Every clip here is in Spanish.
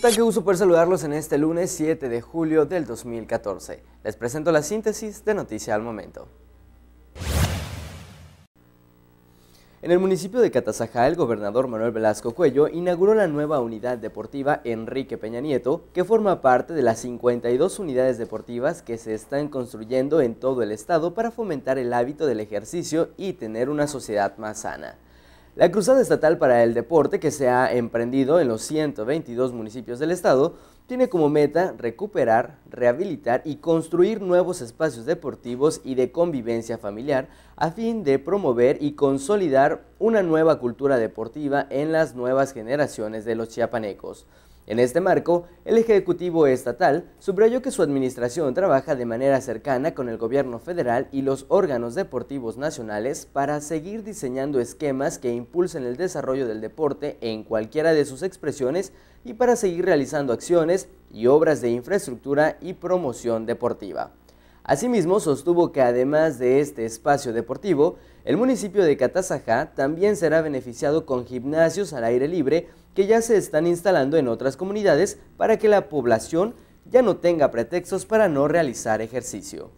Que que uso gusto saludarlos en este lunes 7 de julio del 2014. Les presento la síntesis de Noticia al Momento. En el municipio de Catazajá, el gobernador Manuel Velasco Cuello inauguró la nueva unidad deportiva Enrique Peña Nieto, que forma parte de las 52 unidades deportivas que se están construyendo en todo el estado para fomentar el hábito del ejercicio y tener una sociedad más sana. La Cruzada Estatal para el Deporte, que se ha emprendido en los 122 municipios del estado, tiene como meta recuperar, rehabilitar y construir nuevos espacios deportivos y de convivencia familiar a fin de promover y consolidar una nueva cultura deportiva en las nuevas generaciones de los chiapanecos. En este marco, el Ejecutivo Estatal subrayó que su administración trabaja de manera cercana con el gobierno federal y los órganos deportivos nacionales para seguir diseñando esquemas que impulsen el desarrollo del deporte en cualquiera de sus expresiones y para seguir realizando acciones y obras de infraestructura y promoción deportiva. Asimismo, sostuvo que además de este espacio deportivo, el municipio de Catazajá también será beneficiado con gimnasios al aire libre que ya se están instalando en otras comunidades para que la población ya no tenga pretextos para no realizar ejercicio.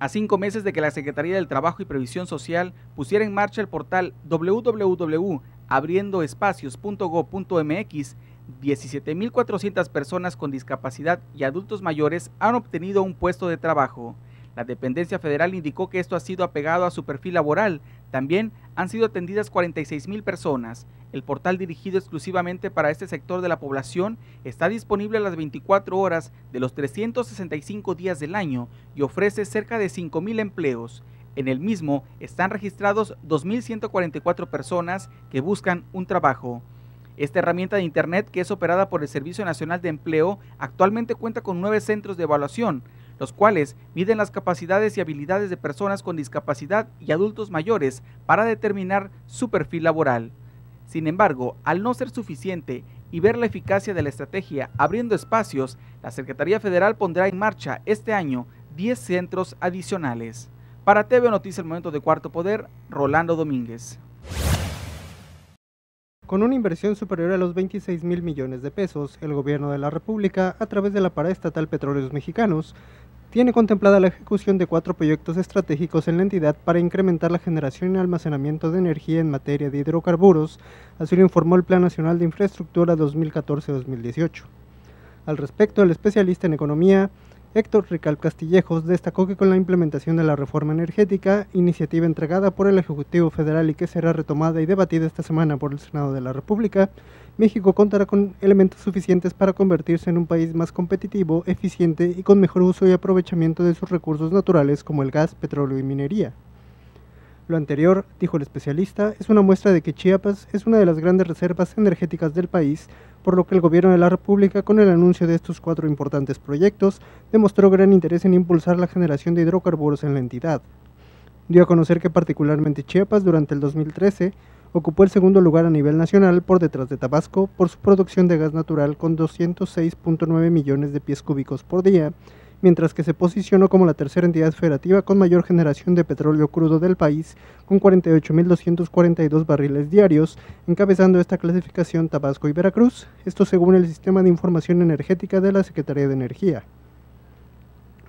A cinco meses de que la Secretaría del Trabajo y Previsión Social pusiera en marcha el portal www.abriendoespacios.gov.mx, 17.400 personas con discapacidad y adultos mayores han obtenido un puesto de trabajo. La dependencia federal indicó que esto ha sido apegado a su perfil laboral, también han sido atendidas 46 personas. El portal dirigido exclusivamente para este sector de la población está disponible a las 24 horas de los 365 días del año y ofrece cerca de 5,000 empleos. En el mismo están registrados 2.144 personas que buscan un trabajo. Esta herramienta de Internet, que es operada por el Servicio Nacional de Empleo, actualmente cuenta con nueve centros de evaluación, los cuales miden las capacidades y habilidades de personas con discapacidad y adultos mayores para determinar su perfil laboral. Sin embargo, al no ser suficiente y ver la eficacia de la estrategia abriendo espacios, la Secretaría Federal pondrá en marcha este año 10 centros adicionales. Para TV Noticias El Momento de Cuarto Poder, Rolando Domínguez. Con una inversión superior a los 26 mil millones de pesos, el gobierno de la República, a través de la paraestatal Petróleos Mexicanos, tiene contemplada la ejecución de cuatro proyectos estratégicos en la entidad para incrementar la generación y almacenamiento de energía en materia de hidrocarburos, así lo informó el Plan Nacional de Infraestructura 2014-2018. Al respecto, el especialista en economía Héctor Rical Castillejos destacó que con la implementación de la reforma energética, iniciativa entregada por el Ejecutivo Federal y que será retomada y debatida esta semana por el Senado de la República, México contará con elementos suficientes para convertirse en un país más competitivo, eficiente y con mejor uso y aprovechamiento de sus recursos naturales como el gas, petróleo y minería. Lo anterior, dijo el especialista, es una muestra de que Chiapas es una de las grandes reservas energéticas del país, por lo que el Gobierno de la República, con el anuncio de estos cuatro importantes proyectos, demostró gran interés en impulsar la generación de hidrocarburos en la entidad. Dio a conocer que particularmente Chiapas durante el 2013 ocupó el segundo lugar a nivel nacional por detrás de Tabasco por su producción de gas natural con 206.9 millones de pies cúbicos por día, mientras que se posicionó como la tercera entidad federativa con mayor generación de petróleo crudo del país, con 48.242 barriles diarios, encabezando esta clasificación Tabasco y Veracruz, esto según el Sistema de Información Energética de la Secretaría de Energía.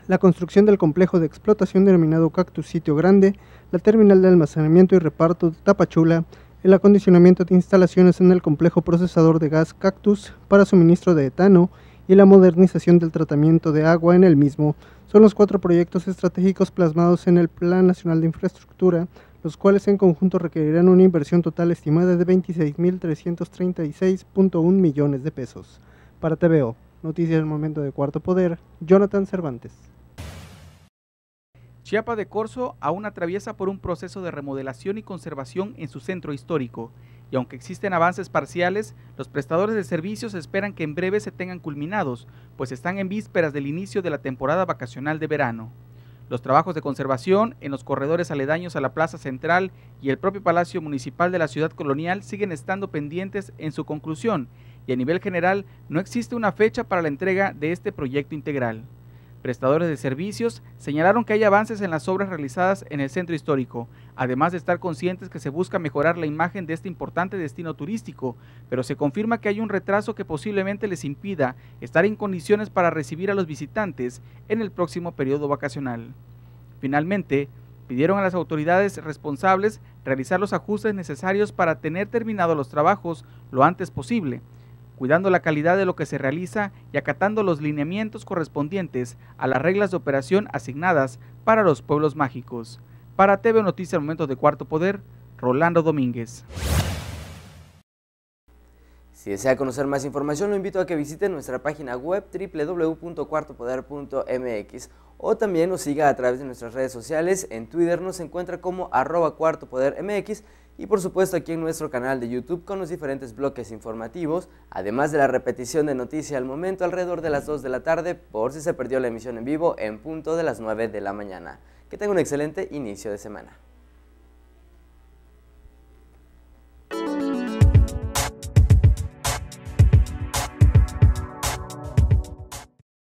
La construcción del complejo de explotación denominado Cactus Sitio Grande, la terminal de almacenamiento y reparto de Tapachula, el acondicionamiento de instalaciones en el complejo procesador de gas Cactus para suministro de etano y la modernización del tratamiento de agua en el mismo son los cuatro proyectos estratégicos plasmados en el Plan Nacional de Infraestructura, los cuales en conjunto requerirán una inversión total estimada de 26.336.1 millones de pesos. Para TVO, Noticias del Momento de Cuarto Poder, Jonathan Cervantes. Chiapa de Corzo aún atraviesa por un proceso de remodelación y conservación en su centro histórico y aunque existen avances parciales, los prestadores de servicios esperan que en breve se tengan culminados, pues están en vísperas del inicio de la temporada vacacional de verano. Los trabajos de conservación en los corredores aledaños a la Plaza Central y el propio Palacio Municipal de la Ciudad Colonial siguen estando pendientes en su conclusión y a nivel general no existe una fecha para la entrega de este proyecto integral prestadores de servicios señalaron que hay avances en las obras realizadas en el centro histórico, además de estar conscientes que se busca mejorar la imagen de este importante destino turístico, pero se confirma que hay un retraso que posiblemente les impida estar en condiciones para recibir a los visitantes en el próximo periodo vacacional. Finalmente, pidieron a las autoridades responsables realizar los ajustes necesarios para tener terminados los trabajos lo antes posible, cuidando la calidad de lo que se realiza y acatando los lineamientos correspondientes a las reglas de operación asignadas para los pueblos mágicos. Para TV Noticias al Momento de Cuarto Poder, Rolando Domínguez. Si desea conocer más información, lo invito a que visite nuestra página web www.cuartopoder.mx o también nos siga a través de nuestras redes sociales. En Twitter nos encuentra como arroba cuartopodermx y por supuesto aquí en nuestro canal de YouTube con los diferentes bloques informativos, además de la repetición de noticias al momento alrededor de las 2 de la tarde por si se perdió la emisión en vivo en punto de las 9 de la mañana. Que tenga un excelente inicio de semana.